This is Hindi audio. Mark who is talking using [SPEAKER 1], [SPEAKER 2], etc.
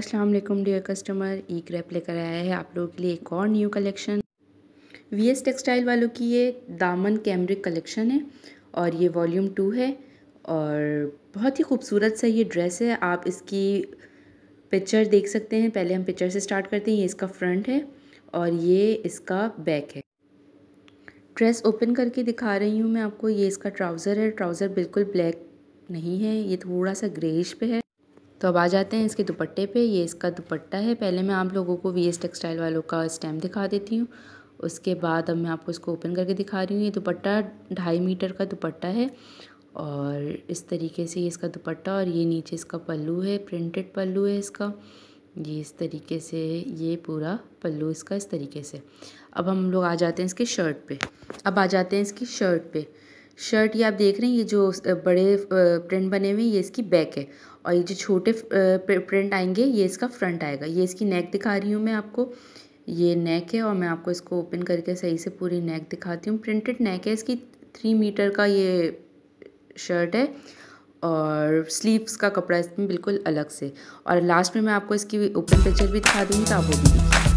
[SPEAKER 1] अस्सलाम वालेकुम डियर कस्टमर ई क्रैप लेकर आया है आप लोगों के लिए एक और न्यू कलेक्शन वीएस टेक्सटाइल वालों की ये दामन कैमरिक कलेक्शन है और ये वॉल्यूम टू है और बहुत ही खूबसूरत सा ये ड्रेस है आप इसकी पिक्चर देख सकते हैं पहले हम पिक्चर से स्टार्ट करते हैं ये इसका फ्रंट है और ये इसका बैक है ड्रेस ओपन करके दिखा रही हूँ मैं आपको ये इसका ट्राउज़र है ट्राउज़र बिल्कुल ब्लैक नहीं है ये थोड़ा सा ग्रेइश पे है तो अब आ जाते हैं इसके दुपट्टे पे ये इसका दुपट्टा है पहले मैं आप लोगों को वी एस टेक्सटाइल वालों का स्टैम्प दिखा देती हूँ उसके बाद अब मैं आपको इसको ओपन करके दिखा रही हूँ ये दुपट्टा ढाई मीटर का दुपट्टा है और इस तरीके से ये इसका दुपट्टा और ये नीचे इसका पल्लू है प्रिंटेड पल्लू है इसका ये इस तरीके से ये पूरा पल्लू इसका इस तरीके से अब हम लोग आ जाते हैं इसके शर्ट पे अब आ जाते हैं इसकी शर्ट पे शर्ट ये आप देख रहे हैं ये जो बड़े प्रिंट बने हुए हैं ये इसकी बैक है और ये जो छोटे प्रिंट आएंगे ये इसका फ्रंट आएगा ये इसकी नेक दिखा रही हूँ मैं आपको ये नेक है और मैं आपको इसको ओपन करके सही से पूरी नेक दिखाती हूँ प्रिंटेड नेक है इसकी थ्री मीटर का ये शर्ट है और स्लीव्स का कपड़ा इसमें बिल्कुल अलग से और लास्ट में मैं आपको इसकी ओपन पिक्चर भी दिखा दूँगी तो आप वो भी देखिए